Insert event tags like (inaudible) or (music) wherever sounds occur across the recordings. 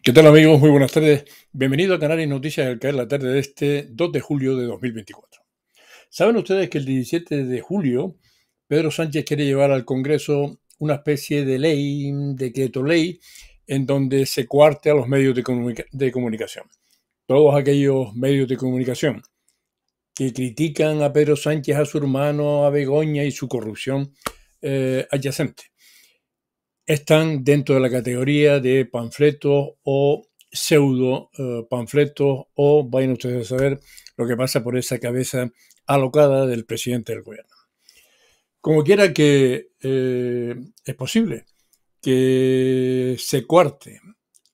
¿Qué tal amigos? Muy buenas tardes. Bienvenido a Canarias Noticias al caer la tarde de este 2 de julio de 2024. ¿Saben ustedes que el 17 de julio Pedro Sánchez quiere llevar al Congreso una especie de ley, decreto ley, en donde se cuarte a los medios de, comunicación? Todos aquellos medios de comunicación que critican a Pedro Sánchez, a su hermano, a Begoña y su corrupción eh, adyacente están dentro de la categoría de panfletos o pseudo eh, panfletos o vayan ustedes a saber lo que pasa por esa cabeza alocada del presidente del gobierno. Como quiera que eh, es posible que se cuarte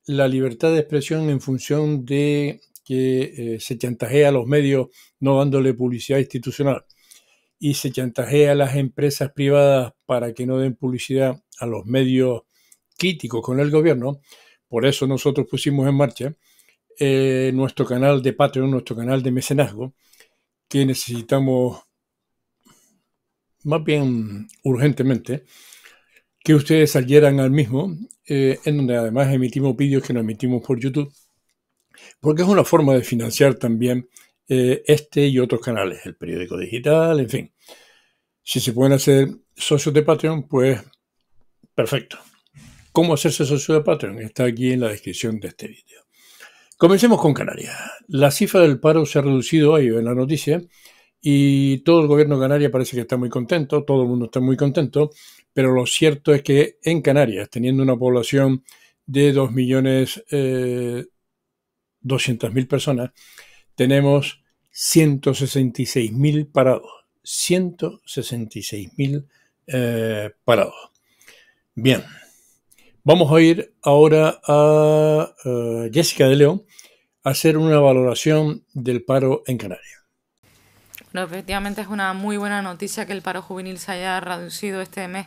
la libertad de expresión en función de que eh, se chantajea a los medios no dándole publicidad institucional y se chantajea a las empresas privadas para que no den publicidad a los medios críticos con el gobierno, por eso nosotros pusimos en marcha eh, nuestro canal de Patreon, nuestro canal de mecenazgo, que necesitamos más bien urgentemente que ustedes salieran al mismo, eh, en donde además emitimos vídeos que no emitimos por YouTube, porque es una forma de financiar también eh, este y otros canales, el periódico digital, en fin. Si se pueden hacer socios de Patreon, pues Perfecto. ¿Cómo hacerse socio de Patreon? Está aquí en la descripción de este vídeo. Comencemos con Canarias. La cifra del paro se ha reducido hoy en la noticia y todo el gobierno de Canarias parece que está muy contento, todo el mundo está muy contento, pero lo cierto es que en Canarias, teniendo una población de 2.200.000 millones eh, personas, tenemos 166.000 parados. 166.000 eh, parados. Bien, vamos a ir ahora a eh, Jessica de León a hacer una valoración del paro en Canarias. efectivamente es una muy buena noticia que el paro juvenil se haya reducido este mes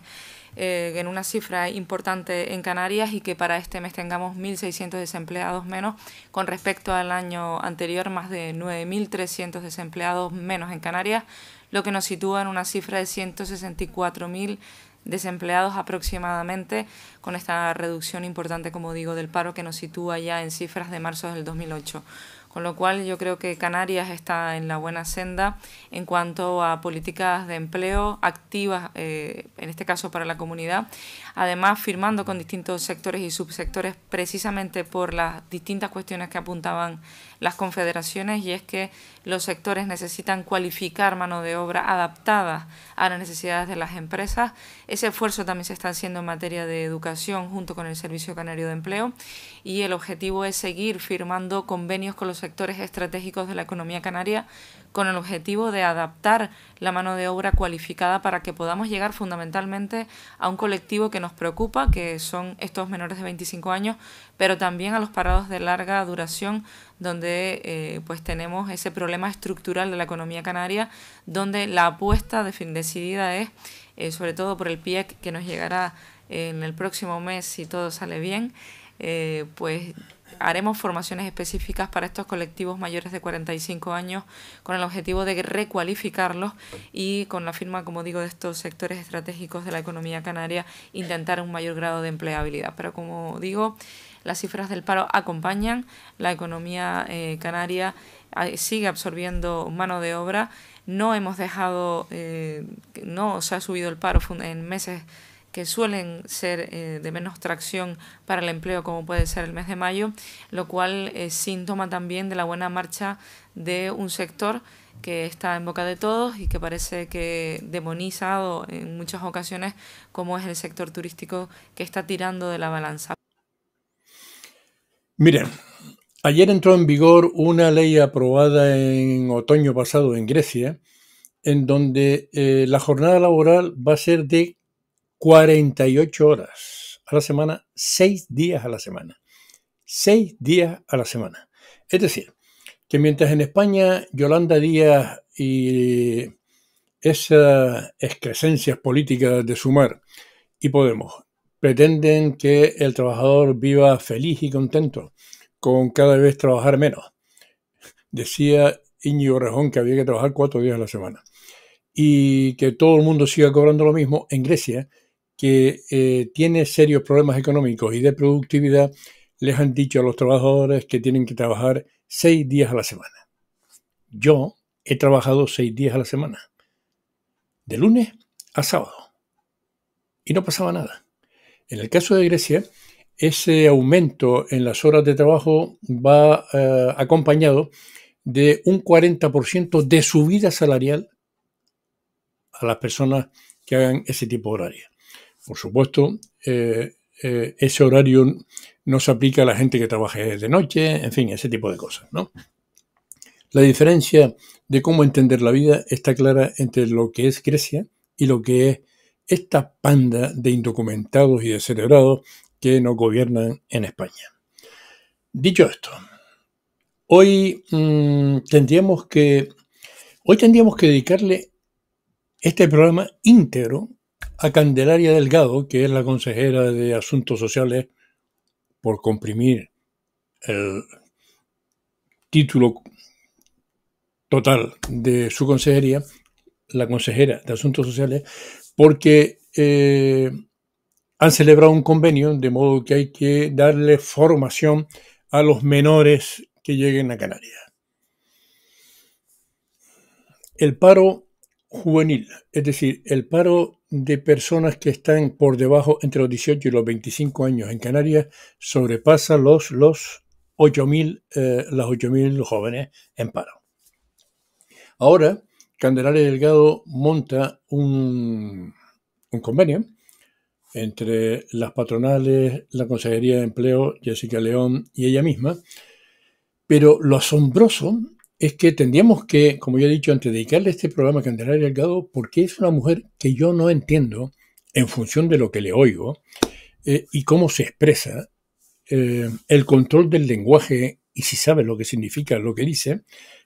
eh, en una cifra importante en Canarias y que para este mes tengamos 1.600 desempleados menos con respecto al año anterior, más de 9.300 desempleados menos en Canarias, lo que nos sitúa en una cifra de 164.000 desempleados aproximadamente, con esta reducción importante, como digo, del paro que nos sitúa ya en cifras de marzo del 2008. Con lo cual yo creo que Canarias está en la buena senda en cuanto a políticas de empleo activas, eh, en este caso para la comunidad, además firmando con distintos sectores y subsectores precisamente por las distintas cuestiones que apuntaban las confederaciones y es que los sectores necesitan cualificar mano de obra adaptada a las necesidades de las empresas. Ese esfuerzo también se está haciendo en materia de educación junto con el Servicio Canario de Empleo y el objetivo es seguir firmando convenios con los sectores estratégicos de la economía canaria con el objetivo de adaptar la mano de obra cualificada para que podamos llegar fundamentalmente a un colectivo que nos preocupa, que son estos menores de 25 años, pero también a los parados de larga duración, donde eh, pues tenemos ese problema estructural de la economía canaria, donde la apuesta decidida es, eh, sobre todo por el PIEC que nos llegará en el próximo mes si todo sale bien, eh, pues haremos formaciones específicas para estos colectivos mayores de 45 años con el objetivo de recualificarlos y con la firma, como digo, de estos sectores estratégicos de la economía canaria intentar un mayor grado de empleabilidad. Pero como digo, las cifras del paro acompañan, la economía eh, canaria eh, sigue absorbiendo mano de obra, no hemos dejado, eh, no se ha subido el paro en meses que suelen ser eh, de menos tracción para el empleo, como puede ser el mes de mayo, lo cual es síntoma también de la buena marcha de un sector que está en boca de todos y que parece que demonizado en muchas ocasiones como es el sector turístico que está tirando de la balanza. Miren, ayer entró en vigor una ley aprobada en otoño pasado en Grecia, en donde eh, la jornada laboral va a ser de 48 horas a la semana, 6 días a la semana. 6 días a la semana. Es decir, que mientras en España Yolanda Díaz y esas excrescencias políticas de Sumar y Podemos pretenden que el trabajador viva feliz y contento con cada vez trabajar menos. Decía Íñigo Rejón que había que trabajar cuatro días a la semana y que todo el mundo siga cobrando lo mismo en Grecia que eh, tiene serios problemas económicos y de productividad, les han dicho a los trabajadores que tienen que trabajar seis días a la semana. Yo he trabajado seis días a la semana, de lunes a sábado, y no pasaba nada. En el caso de Grecia, ese aumento en las horas de trabajo va eh, acompañado de un 40% de subida salarial a las personas que hagan ese tipo de horario. Por supuesto, eh, eh, ese horario no se aplica a la gente que trabaje de noche, en fin, ese tipo de cosas, La diferencia de cómo entender la vida está clara entre lo que es Grecia y lo que es esta panda de indocumentados y de celebrados que nos gobiernan en España. Dicho esto, hoy mm, tendríamos que hoy tendríamos que dedicarle este programa íntegro a Candelaria Delgado, que es la consejera de Asuntos Sociales, por comprimir el título total de su consejería, la consejera de Asuntos Sociales, porque eh, han celebrado un convenio, de modo que hay que darle formación a los menores que lleguen a Canarias. El paro juvenil, es decir, el paro de personas que están por debajo entre los 18 y los 25 años en Canarias sobrepasa los, los 8.000, eh, las 8.000 jóvenes en paro. Ahora, Candelaria Delgado monta un, un convenio entre las patronales, la Consejería de Empleo, Jessica León y ella misma, pero lo asombroso es que tendríamos que, como ya he dicho antes, dedicarle este programa a Candelaria Delgado porque es una mujer que yo no entiendo en función de lo que le oigo eh, y cómo se expresa, eh, el control del lenguaje y si sabe lo que significa lo que dice,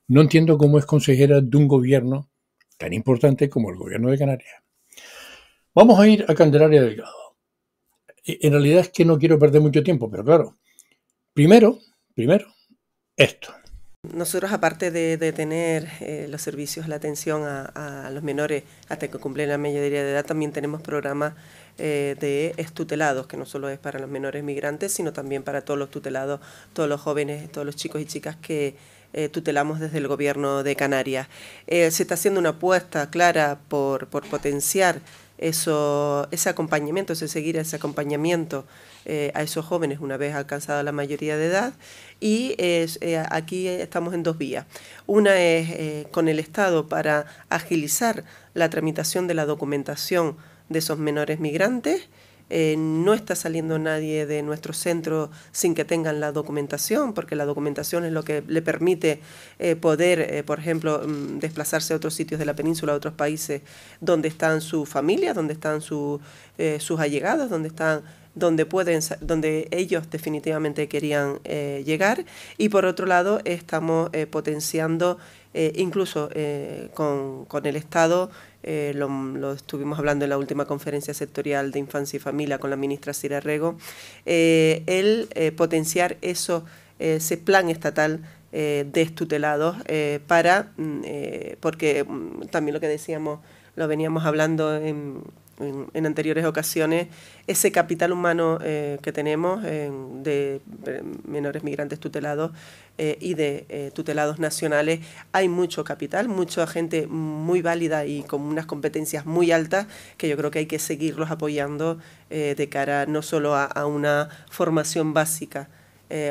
no entiendo cómo es consejera de un gobierno tan importante como el gobierno de Canarias. Vamos a ir a Candelaria Delgado. Eh, en realidad es que no quiero perder mucho tiempo, pero claro, primero, primero, esto. Nosotros, aparte de, tener eh, los servicios, la atención a, los menores hasta que cumplen la mayoría de edad, también tenemos programas eh, de estutelados, que no solo es para los menores migrantes, sino también para todos los tutelados, todos los jóvenes, todos los chicos y chicas que eh, tutelamos desde el gobierno de Canarias. se está haciendo una apuesta clara por potenciar eso, ese acompañamiento, ese seguir ese acompañamiento eh, a esos jóvenes una vez alcanzada la mayoría de edad. Y eh, aquí estamos en dos vías. Una es eh, con el Estado para agilizar la tramitación de la documentación de esos menores migrantes eh, no está saliendo nadie de nuestro centro sin que tengan la documentación, porque la documentación es lo que le permite eh, poder, eh, por ejemplo, mm, desplazarse a otros sitios de la península, a otros países donde están sus familias, donde están sus allegados, donde están donde pueden donde ellos definitivamente querían llegar y por otro lado estamos potenciando eh, incluso eh, con, el Estado, eh, lo, estuvimos hablando en la última conferencia sectorial de infancia y familia con la ministra Cira el potenciar eso, ese plan estatal destutelados para, mm, porque mm, también lo que decíamos, lo veníamos hablando en, en, anteriores ocasiones, ese capital humano eh, que tenemos eh, de eh, menores migrantes tutelados y de tutelados nacionales, hay mucho capital, mucha gente muy válida y con unas competencias muy altas que yo creo que hay que seguirlos apoyando de cara no solo a, una formación básica,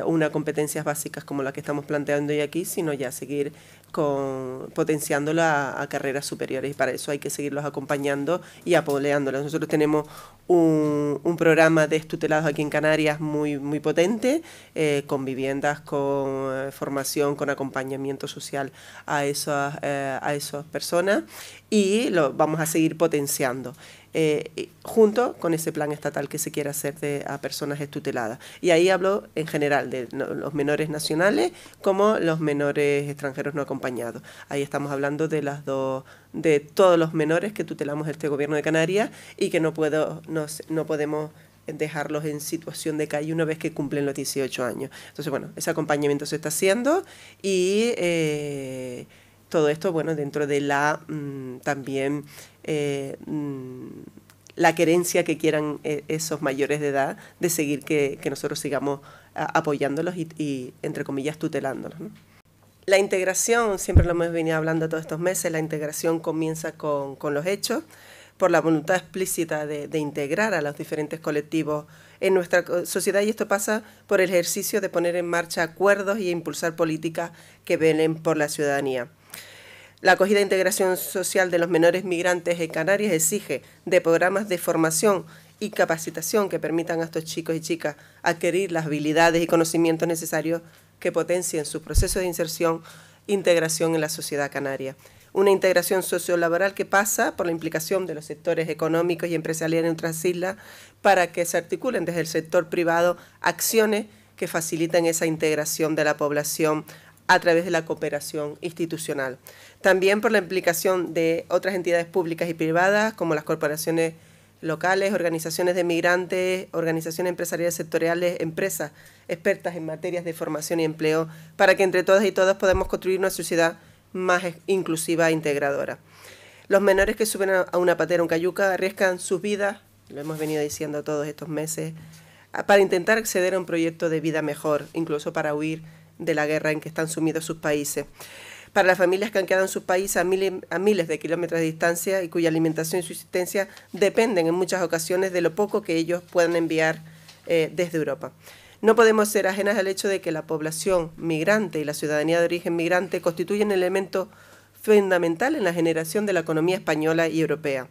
o unas competencias básicas como la que estamos planteando hoy aquí, sino ya seguir con, potenciándolo a, carreras superiores y para eso hay que seguirlos acompañando y apoleándolos. Nosotros tenemos un, programa de tutelados aquí en Canarias muy, muy potente, eh, con viviendas, con eh, formación, con acompañamiento social a esas, eh, a esas personas y lo vamos a seguir potenciando. Eh, junto con ese plan estatal que se quiere hacer de, a personas estuteladas. Y ahí hablo en general de los menores nacionales como los menores extranjeros no acompañados. Ahí estamos hablando de las dos de todos los menores que tutelamos este gobierno de Canarias y que no puedo podemos dejarlos en situación de calle una vez que cumplen los 18 años. Entonces, bueno, ese acompañamiento se está haciendo y eh, todo esto, bueno, dentro de la mm, también eh, mm, la querencia que quieran eh, esos mayores de edad de seguir que, nosotros sigamos ah, apoyándolos y, entre comillas, tutelándolos. La integración, siempre lo hemos venido hablando todos estos meses, la integración comienza con, los hechos, por la voluntad explícita de, integrar a los diferentes colectivos en nuestra sociedad y esto pasa por el ejercicio de poner en marcha acuerdos y impulsar políticas que velen por la ciudadanía. La acogida e integración social de los menores migrantes en Canarias exige de programas de formación y capacitación que permitan a estos chicos y chicas adquirir las habilidades y conocimientos necesarios que potencien su proceso de inserción, integración en la sociedad canaria. Una integración sociolaboral que pasa por la implicación de los sectores económicos y empresariales en otras islas para que se articulen desde el sector privado acciones que faciliten esa integración de la población a través de la cooperación institucional. También por la implicación de otras entidades públicas y privadas, como las corporaciones locales, organizaciones de migrantes, organizaciones empresariales sectoriales, empresas expertas en materias de formación y empleo, para que entre todas y todos podamos construir una sociedad más inclusiva e integradora. Los menores que suben a una patera, un cayuca, arriesgan sus vidas, lo hemos venido diciendo todos estos meses, para intentar acceder a un proyecto de vida mejor, incluso para huir de la guerra en que están sumidos sus países. Para las familias que han quedado en sus países a, miles, de kilómetros de distancia y cuya alimentación y subsistencia dependen en muchas ocasiones de lo poco que ellos puedan enviar eh, desde Europa. No podemos ser ajenas al hecho de que la población migrante y la ciudadanía de origen migrante constituyen elemento fundamental en la generación de la economía española y europea.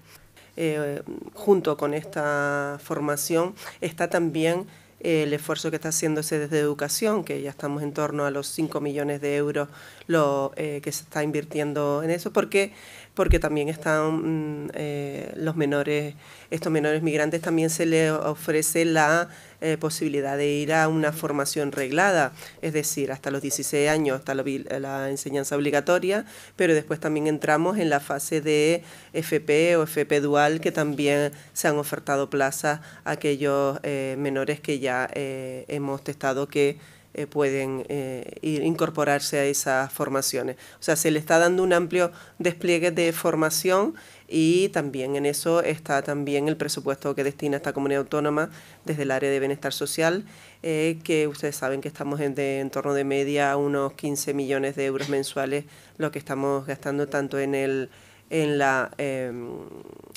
Eh, junto con esta formación está también el esfuerzo que está haciéndose desde educación, que ya estamos en torno a los 5 millones de euros lo, eh, que se está invirtiendo en eso, porque porque también están mm, eh, los menores, estos menores migrantes también se les ofrece la eh, posibilidad de ir a una formación reglada, es decir, hasta los 16 años, hasta la, enseñanza obligatoria, pero después también entramos en la fase de FP o FP dual, que también se han ofertado plazas a aquellos eh, menores que ya hemos testado que eh, pueden eh, incorporarse a esas formaciones. O sea, se le está dando un amplio despliegue de formación y también en eso está también el presupuesto que destina esta comunidad autónoma desde el área de bienestar social, eh, que ustedes saben que estamos en, torno de media a unos 15 millones de euros mensuales, lo que estamos gastando tanto en el en la em,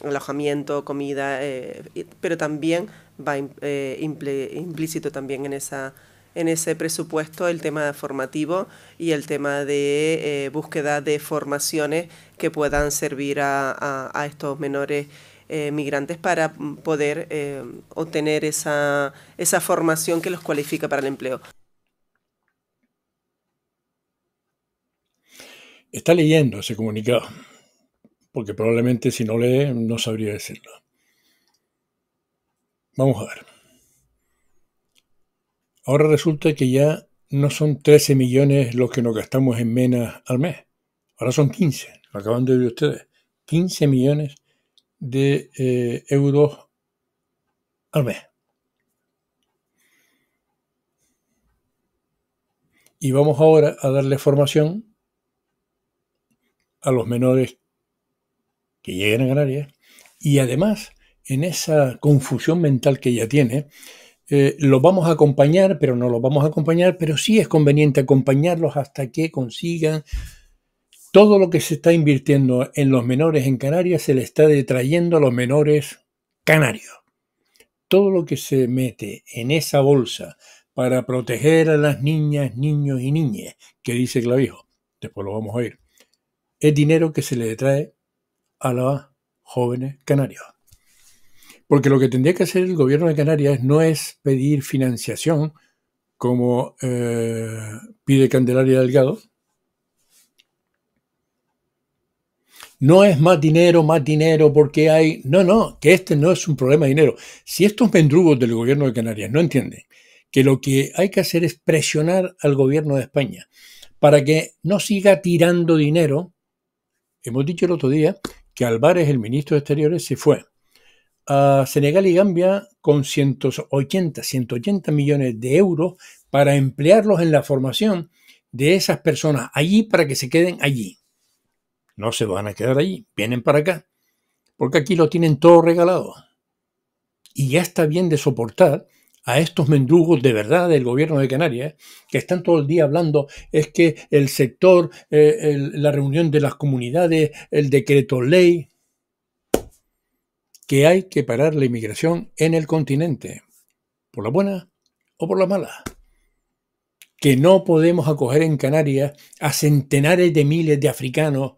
alojamiento, comida, pero también va implícito también en esa en ese presupuesto el tema formativo y el tema de eh, búsqueda de formaciones que puedan servir a, estos menores eh, migrantes para mm, poder eh, obtener esa, esa formación que los cualifica para el empleo. Está leyendo ese comunicado, porque probablemente si no lee no sabría decirlo. Vamos a ver. Ahora resulta que ya no son 13 millones los que nos gastamos en menas al mes. Ahora son 15, lo acaban de ver ustedes. 15 millones de eh, euros al mes. Y vamos ahora a darle formación a los menores que lleguen a Canarias. Y además, en esa confusión mental que ya tiene, eh, lo los vamos a acompañar, pero no los vamos a acompañar, pero sí es conveniente acompañarlos hasta que consigan todo lo que se está invirtiendo en los menores en Canarias se le está detrayendo a los menores canarios. Todo lo que se mete en esa bolsa para proteger a las niñas, niños y niñas, que dice Clavijo, después lo vamos a oír, es dinero que se le detrae a los jóvenes canarios. Porque lo que tendría que hacer el gobierno de Canarias no es pedir financiación como eh, pide Candelaria Delgado. No es más dinero, más dinero, porque hay... No, no, que este no es un problema de dinero. Si estos mendrugos del gobierno de Canarias no entienden que lo que hay que hacer es presionar al gobierno de España para que no siga tirando dinero. Hemos dicho el otro día que Álvarez, el ministro de Exteriores, se fue a Senegal y Gambia con 180, 180 millones de euros para emplearlos en la formación de esas personas allí para que se queden allí. No se van a quedar allí, vienen para acá, porque aquí lo tienen todo regalado. Y ya está bien de soportar a estos mendrugos de verdad del gobierno de Canarias, que están todo el día hablando, es que el sector, eh, la reunión de las comunidades, el decreto ley, que hay que parar la inmigración en el continente, por la buena o por la mala. Que no podemos acoger en Canarias a centenares de miles de africanos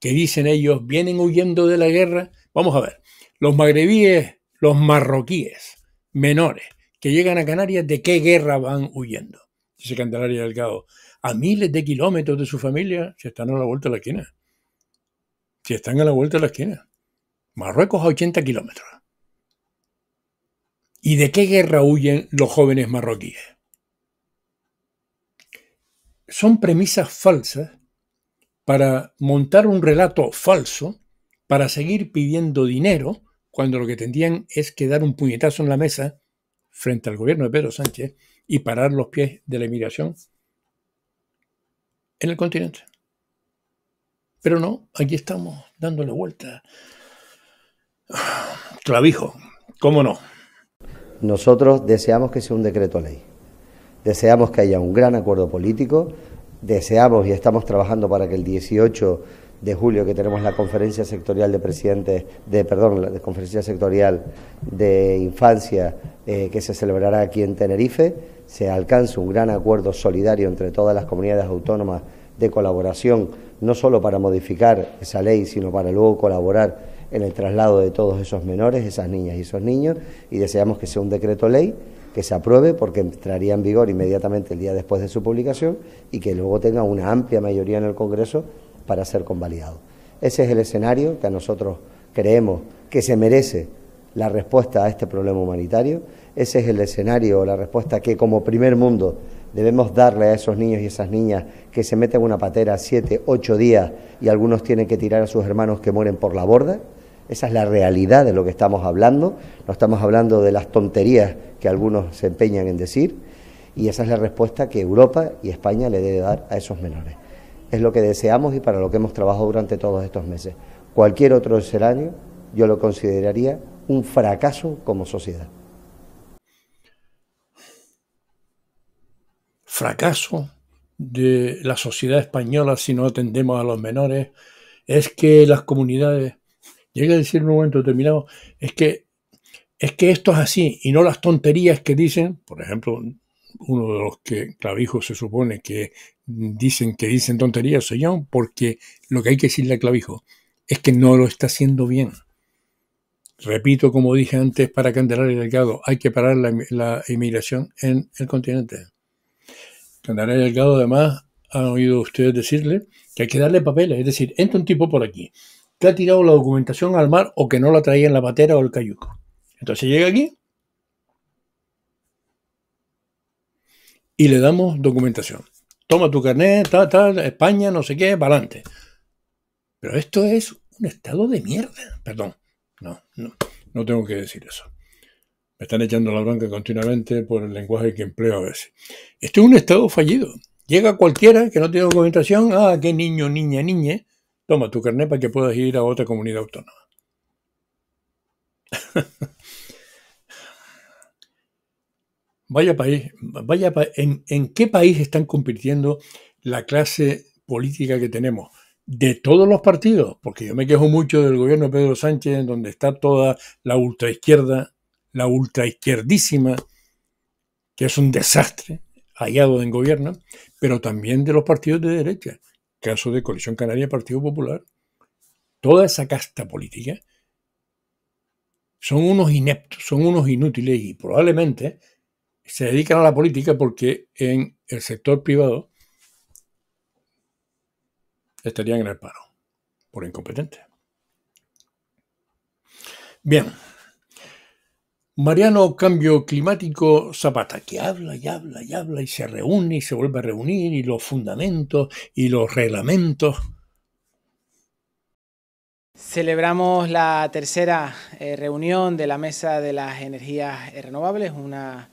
que dicen ellos vienen huyendo de la guerra. Vamos a ver, los magrebíes, los marroquíes menores que llegan a Canarias, ¿de qué guerra van huyendo? Dice Candelaria Delgado. A miles de kilómetros de su familia, si están a la vuelta de la esquina. Si están a la vuelta de la esquina. Marruecos a 80 kilómetros. ¿Y de qué guerra huyen los jóvenes marroquíes? Son premisas falsas para montar un relato falso, para seguir pidiendo dinero, cuando lo que tendrían es que dar un puñetazo en la mesa frente al gobierno de Pedro Sánchez y parar los pies de la inmigración en el continente. Pero no, aquí estamos dándole vuelta Clavijo, ¿cómo no? Nosotros deseamos que sea un decreto ley. Deseamos que haya un gran acuerdo político. Deseamos y estamos trabajando para que el 18 de julio que tenemos la conferencia sectorial de presidentes de perdón la conferencia sectorial de infancia eh, que se celebrará aquí en Tenerife se alcance un gran acuerdo solidario entre todas las comunidades autónomas de colaboración no solo para modificar esa ley sino para luego colaborar en el traslado de todos esos menores, esas niñas y esos niños, y deseamos que sea un decreto ley que se apruebe porque entraría en vigor inmediatamente el día después de su publicación y que luego tenga una amplia mayoría en el Congreso para ser convalidado. Ese es el escenario que a nosotros creemos que se merece la respuesta a este problema humanitario. Ese es el escenario, o la respuesta que como primer mundo debemos darle a esos niños y esas niñas que se meten en una patera siete, ocho días y algunos tienen que tirar a sus hermanos que mueren por la borda. Esa es la realidad de lo que estamos hablando. No estamos hablando de las tonterías que algunos se empeñan en decir. Y esa es la respuesta que Europa y España le debe dar a esos menores. Es lo que deseamos y para lo que hemos trabajado durante todos estos meses. Cualquier otro escenario yo lo consideraría un fracaso como sociedad. Fracaso de la sociedad española si no atendemos a los menores es que las comunidades Llega a decir en un momento determinado, es que, es que esto es así y no las tonterías que dicen, por ejemplo, uno de los que Clavijo se supone que dicen que dicen tonterías soy porque lo que hay que decirle a Clavijo es que no lo está haciendo bien. Repito, como dije antes, para Candelaria Delgado, hay que parar la, la inmigración en el continente. Candelaria Delgado, además, han oído ustedes decirle que hay que darle papeles, es decir, entra un tipo por aquí, que ha tirado la documentación al mar o que no la traía en la patera o el cayuco. Entonces llega aquí y le damos documentación. Toma tu carnet, tal, tal, España, no sé qué, para adelante. Pero esto es un estado de mierda. Perdón, no, no, no tengo que decir eso. Me están echando la bronca continuamente por el lenguaje que empleo a veces. Esto es un estado fallido. Llega cualquiera que no tiene documentación, ah, qué niño, niña, niñe. Toma tu carnet para que puedas ir a otra comunidad autónoma. (laughs) vaya país, vaya en, en qué país están compitiendo la clase política que tenemos de todos los partidos, porque yo me quejo mucho del gobierno de Pedro Sánchez, donde está toda la ultraizquierda, la ultraizquierdísima, que es un desastre hallado en gobierno, pero también de los partidos de derecha caso de Coalición Canaria, Partido Popular, toda esa casta política, son unos ineptos, son unos inútiles y probablemente se dedican a la política porque en el sector privado estarían en el paro por incompetentes. Bien. Mariano Cambio Climático Zapata, que habla y habla y habla y se reúne y se vuelve a reunir y los fundamentos y los reglamentos. Celebramos la tercera eh, reunión de la Mesa de las Energías Renovables, una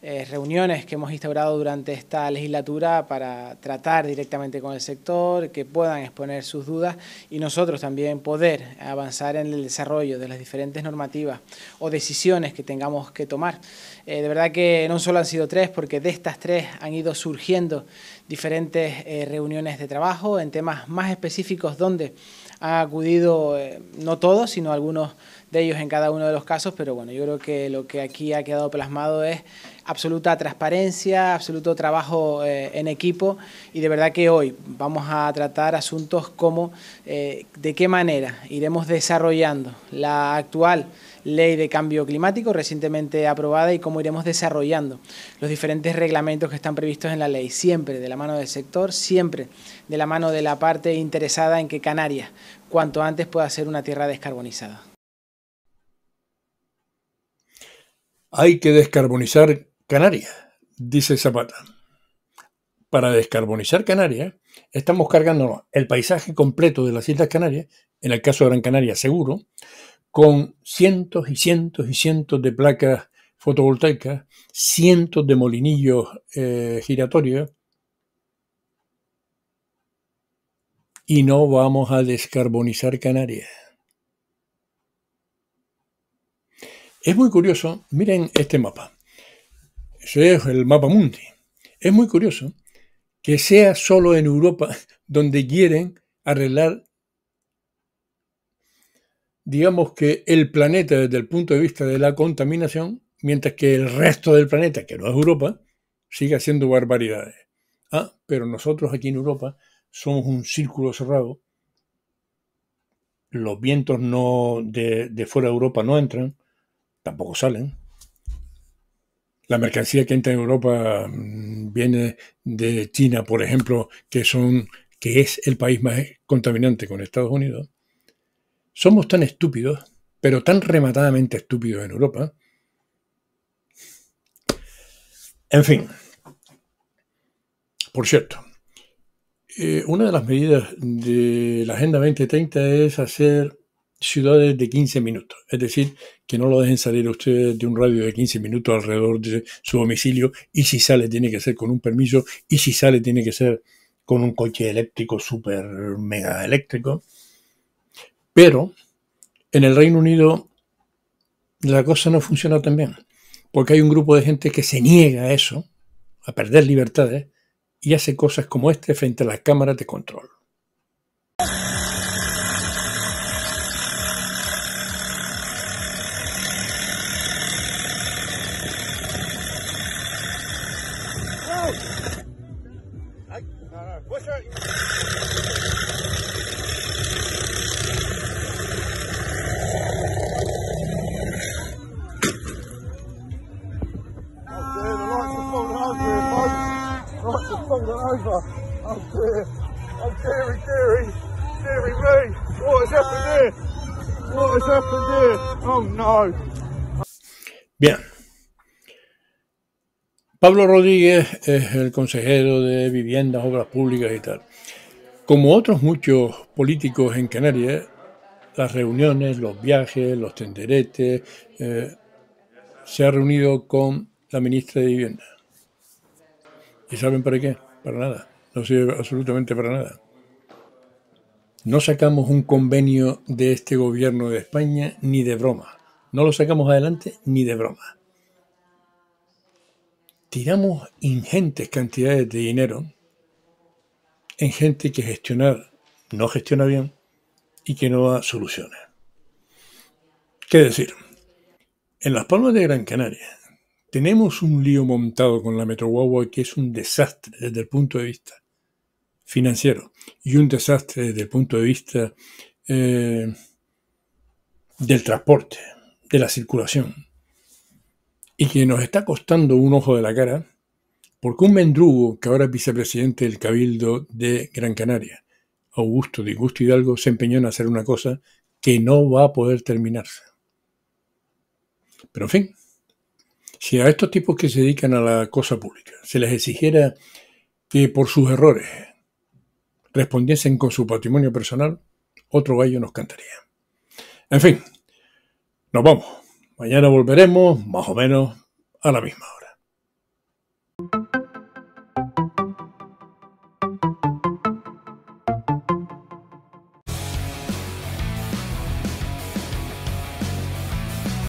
eh, reuniones que hemos instaurado durante esta legislatura para tratar directamente con el sector, que puedan exponer sus dudas y nosotros también poder avanzar en el desarrollo de las diferentes normativas o decisiones que tengamos que tomar. Eh, de verdad que no solo han sido tres, porque de estas tres han ido surgiendo diferentes eh, reuniones de trabajo en temas más específicos donde ha acudido, no todos, sino algunos de ellos en cada uno de los casos, pero bueno, yo creo que lo que aquí ha quedado plasmado es absoluta transparencia, absoluto trabajo eh, en equipo y de verdad que hoy vamos a tratar asuntos como eh, de qué manera iremos desarrollando la actual ley de cambio climático recientemente aprobada y cómo iremos desarrollando los diferentes reglamentos que están previstos en la ley, siempre de la mano del sector, siempre de la mano de la parte interesada en que Canarias cuanto antes pueda ser una tierra descarbonizada. Hay que descarbonizar Canarias, dice Zapata. Para descarbonizar Canarias, estamos cargando el paisaje completo de las Islas Canarias, en el caso de Gran Canaria seguro, con cientos y cientos y cientos de placas fotovoltaicas, cientos de molinillos eh, giratorios, y no vamos a descarbonizar Canarias. Es muy curioso, miren este mapa es el mapa mundi. Es muy curioso que sea solo en Europa (laughs) donde quieren arreglar, digamos que el planeta desde el punto de vista de la contaminación, mientras que el resto del planeta, que no es Europa, sigue haciendo barbaridades. Ah, pero nosotros aquí en Europa somos un círculo cerrado. Los vientos no de, de fuera de Europa no entran, tampoco salen la mercancía que entra en Europa mm, viene de China, por ejemplo, que, son, que es el país más contaminante con Estados Unidos, somos tan estúpidos, pero tan rematadamente estúpidos en Europa. En fin, por cierto, eh, una de las medidas de la Agenda 2030 es hacer ciudades de 15 minutos. Es decir, que no lo dejen salir ustedes de un radio de 15 minutos alrededor de su domicilio y si sale tiene que ser con un permiso y si sale tiene que ser con un coche eléctrico super mega eléctrico. Pero en el Reino Unido la cosa no funciona tan bien, porque hay un grupo de gente que se niega a eso, a perder libertades, y hace cosas como este frente a las cámaras de control. Pablo Rodríguez es el consejero de Viviendas, Obras Públicas y tal. Como otros muchos políticos en Canarias, las reuniones, los viajes, los tenderetes, eh, se ha reunido con la ministra de Vivienda. ¿Y saben para qué? Para nada. No sirve absolutamente para nada. No sacamos un convenio de este gobierno de España ni de broma. No lo sacamos adelante ni de broma tiramos ingentes cantidades de dinero en gente que gestionar no gestiona bien y que no da soluciones. ¿Qué decir? En las Palmas de Gran Canaria tenemos un lío montado con la Metro Guagua que es un desastre desde el punto de vista financiero y un desastre desde el punto de vista eh, del transporte, de la circulación y que nos está costando un ojo de la cara, porque un mendrugo que ahora es vicepresidente del Cabildo de Gran Canaria, Augusto de Gusto Hidalgo, se empeñó en hacer una cosa que no va a poder terminarse. Pero en fin, si a estos tipos que se dedican a la cosa pública se les exigiera que por sus errores respondiesen con su patrimonio personal, otro gallo nos cantaría. En fin, nos vamos. Mañana volveremos, más o menos, a la misma